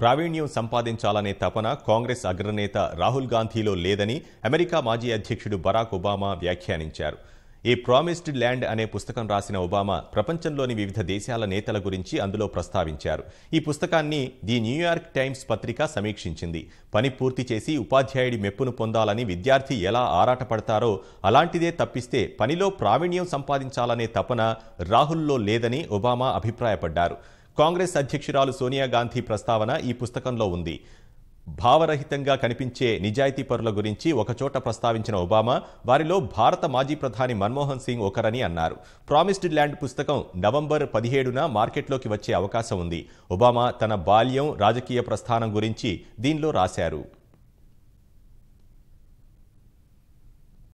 ప్రావీణ్యం సంపాదించాలనే తపన కాంగ్రెస్ అగ్రనేత రాహుల్ గాంధీలో లేదని అమెరికా మాజీ అధ్యక్షుడు బరాక్ ఒబామా వ్యాఖ్యానించారు ఈ ప్రామిస్డ్ ల్యాండ్ అనే పుస్తకం రాసిన ఒబామా ప్రపంచంలోని వివిధ దేశాల నేతల గురించి అందులో ప్రస్తావించారు ఈ పుస్తకాన్ని ది న్యూయార్క్ టైమ్స్ పత్రిక సమీక్షించింది పని పూర్తి చేసి ఉపాధ్యాయుడి మెప్పును పొందాలని విద్యార్థి ఎలా ఆరాటపడతారో అలాంటిదే తప్పిస్తే పనిలో ప్రావీణ్యం సంపాదించాలనే తపన రాహుల్లో లేదని ఒబామా అభిప్రాయపడ్డారు కాంగ్రెస్ అధ్యక్షురాలు సోనియా గాంధీ ప్రస్తావన ఈ పుస్తకంలో ఉంది భావరహితంగా కనిపించే నిజాయితీ పరుల గురించి ఒకచోట ప్రస్తావించిన ఒబామా వారిలో భారత మాజీ ప్రధాని మన్మోహన్ సింగ్ ఒకరని అన్నారు ప్రామిస్డ్ ల్యాండ్ పుస్తకం నవంబర్ పదిహేడున మార్కెట్లోకి వచ్చే అవకాశం ఉంది ఒబామా తన బాల్యం రాజకీయ ప్రస్థానం గురించి దీనిలో రాశారు